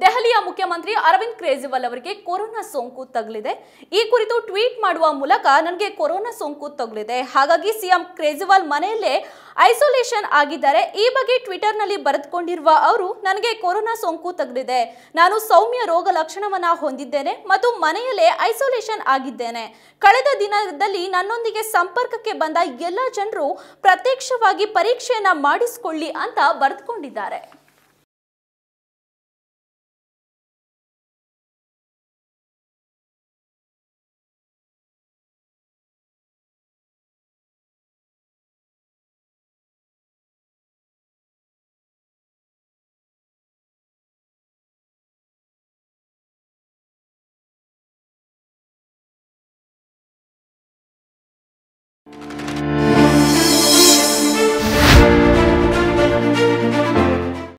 ದೆಹಲಿಯ ಮುಖ್ಯಮಂತ್ರಿ ಅರವಿಂದ್ ಕೇಜ್ರಿವಾಲ್ ಅವರಿಗೆ ಕೊರೋನಾ ಸೋಂಕು ತಗುಲಿದೆ ಈ ಕುರಿತು ಟ್ವೀಟ್ ಮಾಡುವ ಮೂಲಕ ನನಗೆ ಕೊರೋನಾ ಸೋಂಕು ತಗುಲಿದೆ ಹಾಗಾಗಿ ಸಿಎಂ ಕೇಜ್ರಿವಾಲ್ ಮನೆಯಲ್ಲೇ ಐಸೋಲೇಷನ್ ಆಗಿದ್ದಾರೆ ಈ ಬಗ್ಗೆ ನಲ್ಲಿ ಬರೆದುಕೊಂಡಿರುವ ಅವರು ನನಗೆ ಕೊರೋನಾ ಸೋಂಕು ತಗುಲಿದೆ ನಾನು ಸೌಮ್ಯ ರೋಗ ಲಕ್ಷಣವನ್ನ ಹೊಂದಿದ್ದೇನೆ ಮತ್ತು ಮನೆಯಲ್ಲೇ ಐಸೋಲೇಷನ್ ಆಗಿದ್ದೇನೆ ಕಳೆದ ದಿನದಲ್ಲಿ ನನ್ನೊಂದಿಗೆ ಸಂಪರ್ಕಕ್ಕೆ ಬಂದ ಎಲ್ಲ ಜನರು ಪ್ರತ್ಯಕ್ಷವಾಗಿ ಪರೀಕ್ಷೆಯನ್ನ ಮಾಡಿಸಿಕೊಳ್ಳಿ ಅಂತ ಬರೆದುಕೊಂಡಿದ್ದಾರೆ